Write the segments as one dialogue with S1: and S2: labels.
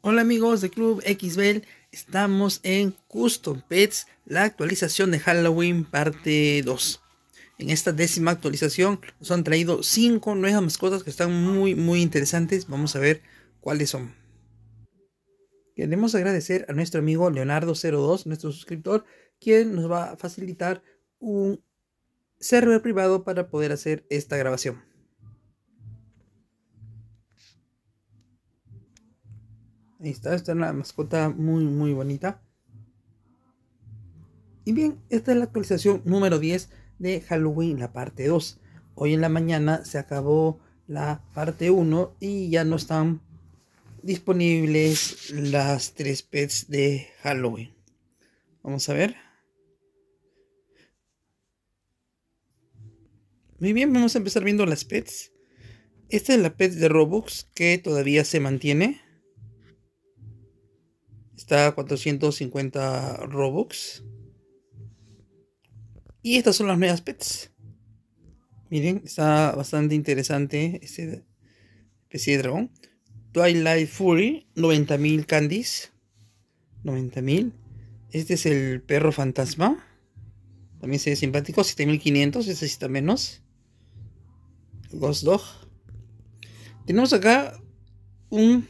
S1: Hola amigos de Club Xbel, estamos en Custom Pets, la actualización de Halloween parte 2. En esta décima actualización nos han traído 5 nuevas mascotas que están muy muy interesantes, vamos a ver cuáles son. Queremos agradecer a nuestro amigo Leonardo02, nuestro suscriptor, quien nos va a facilitar un server privado para poder hacer esta grabación. Ahí está, esta es una mascota muy, muy bonita. Y bien, esta es la actualización número 10 de Halloween, la parte 2. Hoy en la mañana se acabó la parte 1 y ya no están disponibles las tres pets de Halloween. Vamos a ver. Muy bien, vamos a empezar viendo las pets. Esta es la pet de Robux que todavía se mantiene. Está a 450 Robux. Y estas son las nuevas pets. Miren, está bastante interesante este especie de dragón. Twilight Fury, 90.000 candies. 90.000. Este es el perro fantasma. También se ve simpático. 7.500, sí está menos. Ghost Dog. Tenemos acá un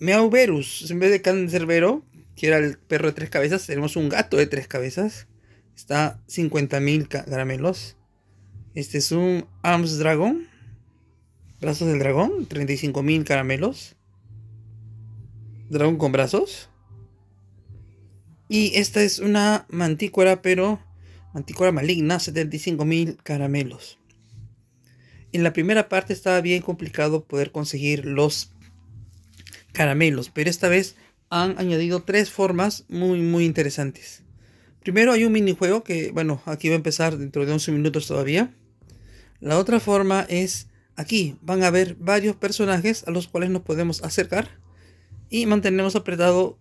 S1: Meauverus, en vez de Cancerbero, que era el perro de tres cabezas, tenemos un gato de tres cabezas. Está 50.000 caramelos. Este es un Arms Dragon. Brazos del dragón, 35.000 caramelos. Dragón con brazos. Y esta es una mantícora, pero mantícora maligna, 75.000 caramelos. En la primera parte estaba bien complicado poder conseguir los caramelos, pero esta vez han añadido tres formas muy muy interesantes. Primero hay un minijuego que, bueno, aquí va a empezar dentro de 11 minutos todavía. La otra forma es aquí van a ver varios personajes a los cuales nos podemos acercar y mantenemos apretado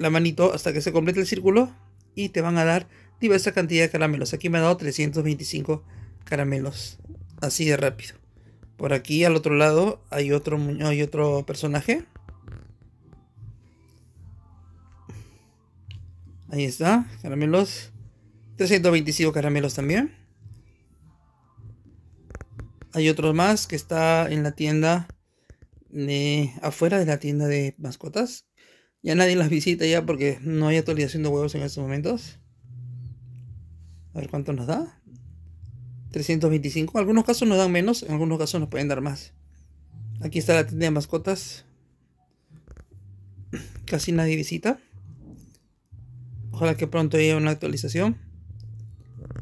S1: la manito hasta que se complete el círculo y te van a dar diversa cantidad de caramelos. Aquí me ha dado 325 caramelos, así de rápido. Por aquí al otro lado hay otro, hay otro personaje Ahí está, caramelos. 325 caramelos también. Hay otros más que está en la tienda de afuera de la tienda de mascotas. Ya nadie las visita ya porque no hay actualización de huevos en estos momentos. A ver cuánto nos da. 325. En algunos casos nos dan menos, en algunos casos nos pueden dar más. Aquí está la tienda de mascotas. Casi nadie visita. Ojalá que pronto haya una actualización.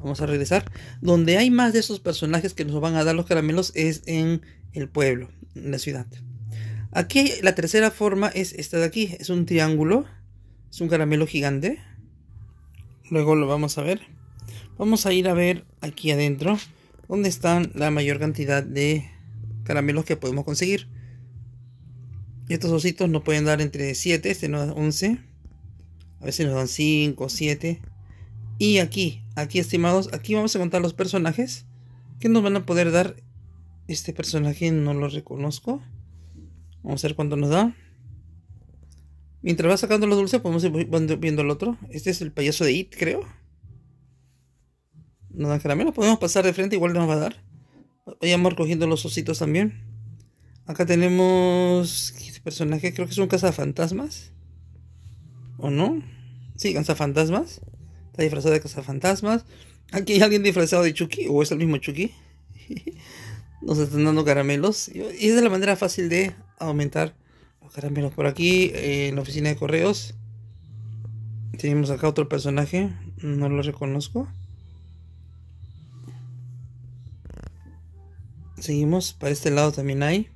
S1: Vamos a regresar. Donde hay más de esos personajes que nos van a dar los caramelos es en el pueblo, en la ciudad. Aquí la tercera forma es esta de aquí. Es un triángulo. Es un caramelo gigante. Luego lo vamos a ver. Vamos a ir a ver aquí adentro. Donde están la mayor cantidad de caramelos que podemos conseguir. Y Estos ositos nos pueden dar entre 7, este nos 11 a si nos dan 5, 7. Y aquí, aquí estimados, aquí vamos a contar los personajes que nos van a poder dar. Este personaje no lo reconozco. Vamos a ver cuánto nos da. Mientras va sacando los dulces, podemos ir viendo el otro. Este es el payaso de It, creo. Nos dan caramelo Podemos pasar de frente, igual nos va a dar. Vayamos recogiendo los ositos también. Acá tenemos. Este personaje creo que es un cazafantasmas. ¿O no? Sí, cazafantasmas. Está disfrazado de cazafantasmas. ¿Aquí hay alguien disfrazado de Chucky? ¿O es el mismo Chucky? Nos están dando caramelos. Y es de la manera fácil de aumentar los caramelos. Por aquí, eh, en la oficina de correos. Tenemos acá otro personaje. No lo reconozco. Seguimos. Para este lado también hay.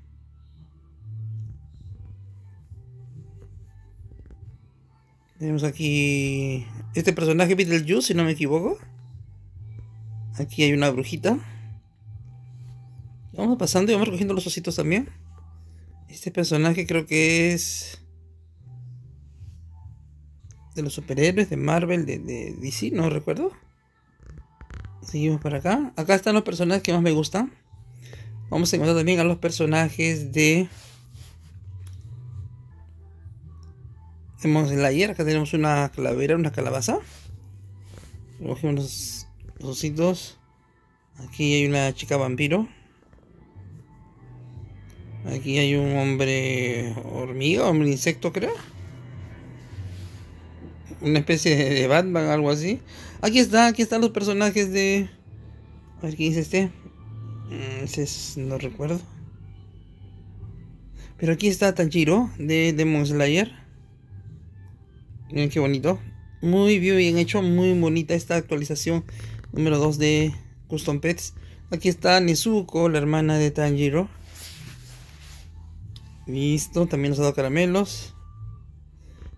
S1: Tenemos aquí este personaje Beetlejuice, si no me equivoco. Aquí hay una brujita. Vamos pasando y vamos recogiendo los ositos también. Este personaje creo que es de los superhéroes de Marvel, de, de DC, no recuerdo. Seguimos para acá. Acá están los personajes que más me gustan. Vamos a encontrar también a los personajes de Demon Slayer, acá tenemos una calavera, una calabaza. Cogemos los ositos. Aquí hay una chica vampiro. Aquí hay un hombre hormiga, hombre insecto creo. Una especie de Batman, algo así. Aquí está, aquí están los personajes de... A ver, ¿qué dice este? Mm, no recuerdo. Pero aquí está Tanjiro de Demon Slayer. Miren qué bonito. Muy bien hecho, muy bonita esta actualización número 2 de Custom Pets. Aquí está Nezuko, la hermana de Tanjiro. Listo, también nos ha dado caramelos.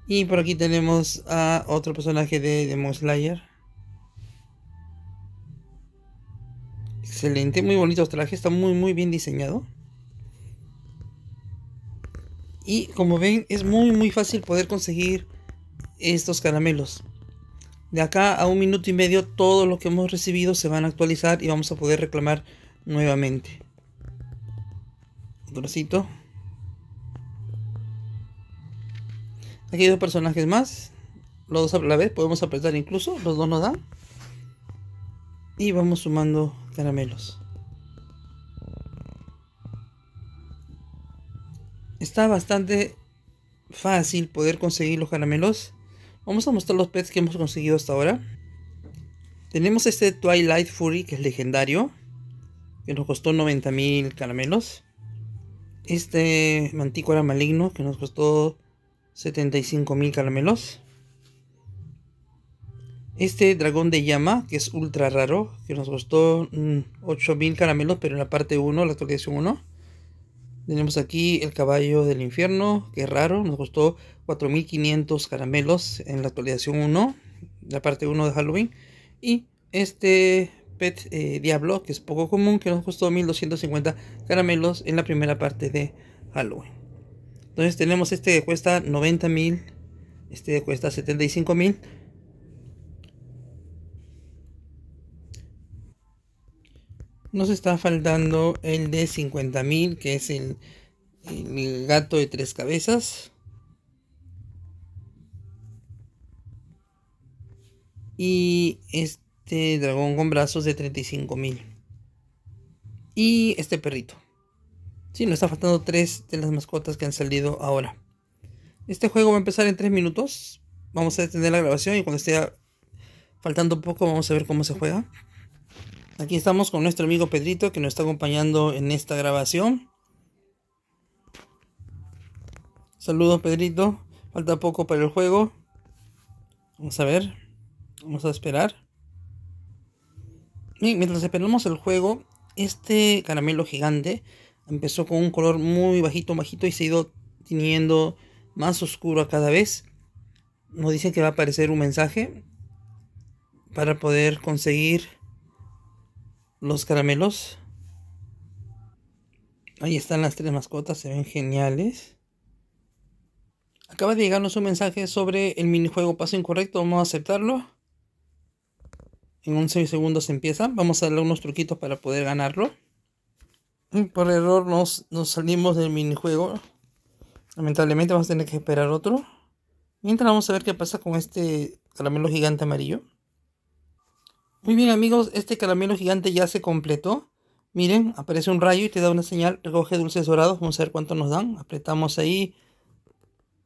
S1: Y por aquí tenemos a otro personaje de Demon Slayer. Excelente, muy bonito el este traje, está muy muy bien diseñado. Y como ven, es muy muy fácil poder conseguir estos caramelos. De acá a un minuto y medio Todo lo que hemos recibido se van a actualizar y vamos a poder reclamar nuevamente. Trocito. Aquí hay dos personajes más. Los dos a la vez podemos apretar incluso. Los dos nos dan. Y vamos sumando caramelos. Está bastante fácil poder conseguir los caramelos. Vamos a mostrar los pets que hemos conseguido hasta ahora. Tenemos este Twilight Fury que es legendario. Que nos costó 90.000 caramelos. Este Mantícora Maligno que nos costó 75.000 caramelos. Este dragón de llama, que es ultra raro, que nos costó 8000 mm, caramelos, pero en la parte 1, la actualización 1. Tenemos aquí el caballo del infierno, que raro, nos costó 4.500 caramelos en la actualización 1, la parte 1 de Halloween. Y este pet eh, diablo, que es poco común, que nos costó 1.250 caramelos en la primera parte de Halloween. Entonces tenemos este que cuesta 90.000, este que cuesta 75.000 Nos está faltando el de 50.000, que es el, gato de tres cabezas. Y este dragón con brazos de 35.000. Y este perrito. Sí, nos está faltando tres de las mascotas que han salido ahora. Este juego va a empezar en tres minutos. Vamos a detener la grabación y cuando esté faltando poco vamos a ver cómo se juega. Aquí estamos con nuestro amigo Pedrito que nos está acompañando en esta grabación. Saludos Pedrito, falta poco para el juego. Vamos a ver, vamos a esperar. Y mientras esperamos el juego, este caramelo gigante empezó con un color muy bajito, bajito y se ha ido teniendo más oscuro a cada vez. Nos dice que va a aparecer un mensaje para poder conseguir los caramelos. Ahí están las tres mascotas, se ven geniales. Acaba de llegarnos un mensaje sobre el minijuego paso incorrecto, vamos a aceptarlo. En 11 segundos empieza, vamos a darle unos truquitos para poder ganarlo. por error nos, nos salimos del minijuego. Lamentablemente vamos a tener que esperar otro. Mientras vamos a ver qué pasa con este caramelo gigante amarillo. Muy bien amigos, este caramelo gigante ya se completó. Miren, aparece un rayo y te da una señal, recoge dulces dorados, vamos a ver cuánto nos dan. Apretamos ahí.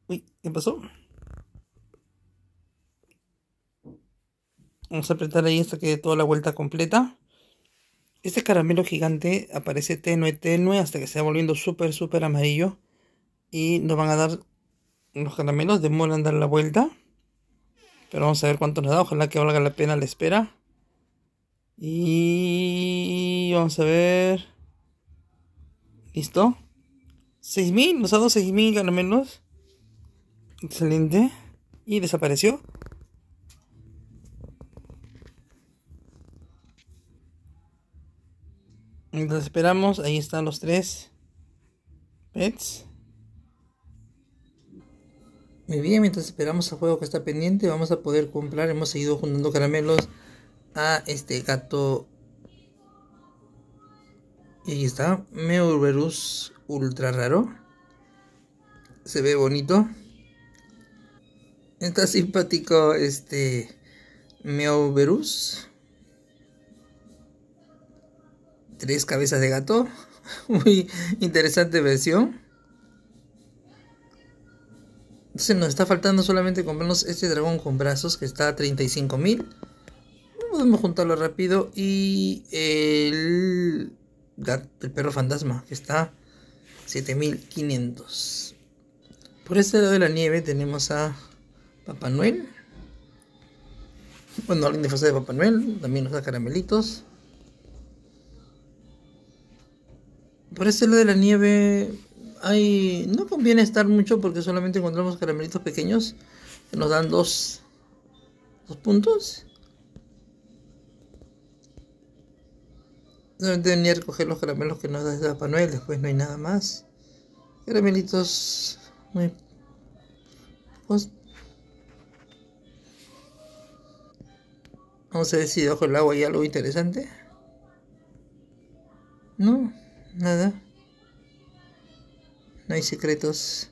S1: Uy, ¿qué pasó? Vamos a apretar ahí hasta que dé toda la vuelta completa. Este caramelo gigante aparece tenue, tenue, hasta que se va volviendo súper, súper amarillo. Y nos van a dar los caramelos, demoran dar la vuelta. Pero vamos a ver cuánto nos da, ojalá que valga la pena la espera. Y vamos a ver. ¿Listo? 6000, nos ha dado 6000 caramelos. Excelente. Y desapareció. Mientras esperamos, ahí están los tres pets. Muy bien, mientras esperamos al juego que está pendiente, vamos a poder comprar. Hemos seguido juntando caramelos a este gato. Y ahí está, Meurberus ultra raro. Se ve bonito. Está simpático este Meoverus. Tres cabezas de gato. Muy interesante versión. se nos está faltando solamente comprarnos este dragón con brazos que está a 35.000 mil podemos juntarlo rápido. Y el, el perro fantasma, que está 7500. Por este lado de la nieve tenemos a Papá Noel. Bueno, alguien fase de Papá Noel. También nos da caramelitos. Por este lado de la nieve hay... no conviene estar mucho porque solamente encontramos caramelitos pequeños que nos dan dos, dos puntos. Solamente venía a recoger los caramelos que nos da para Papá Noel, después no hay nada más. Caramelitos muy... Vamos a ver si debajo el agua hay algo interesante. No, nada. No hay secretos.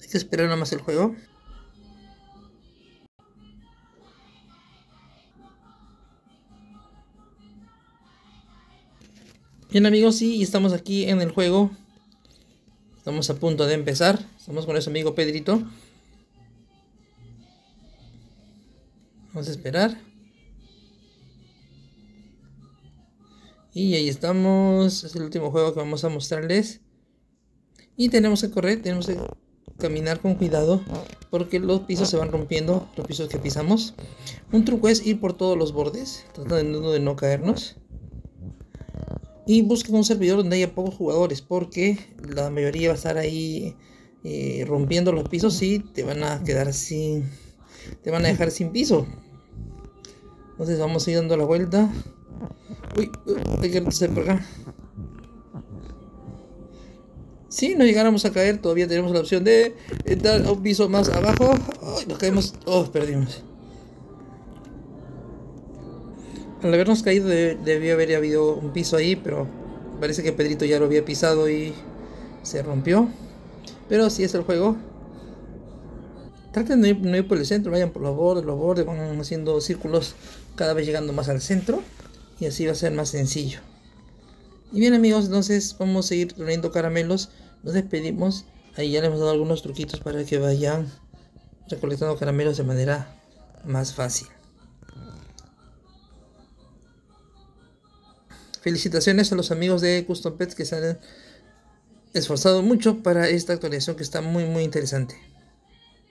S1: Hay que esperar nomás el juego. Bien amigos, sí, estamos aquí en el juego. Estamos a punto de empezar. Estamos con nuestro amigo Pedrito. Vamos a esperar. Y ahí estamos. Es el último juego que vamos a mostrarles. Y tenemos que correr, tenemos que caminar con cuidado porque los pisos se van rompiendo, los pisos que pisamos. Un truco es ir por todos los bordes, tratando de no caernos y busquen un servidor donde haya pocos jugadores porque la mayoría va a estar ahí eh, rompiendo los pisos y te van a quedar sin te van a dejar sin piso entonces vamos a ir dando la vuelta uy, hay que por acá si nos llegáramos a caer todavía tenemos la opción de a un piso más abajo nos caemos oh, perdimos al habernos caído debió haber habido un piso ahí, pero parece que Pedrito ya lo había pisado y se rompió. Pero así es el juego. Traten de no ir por el centro, vayan por los bordes, los bordes, van haciendo círculos cada vez llegando más al centro. Y así va a ser más sencillo. Y bien amigos, entonces vamos a seguir reuniendo caramelos. Nos despedimos. Ahí ya les hemos dado algunos truquitos para que vayan recolectando caramelos de manera más fácil. felicitaciones a los amigos de Custom Pets que se han esforzado mucho para esta actualización que está muy muy interesante.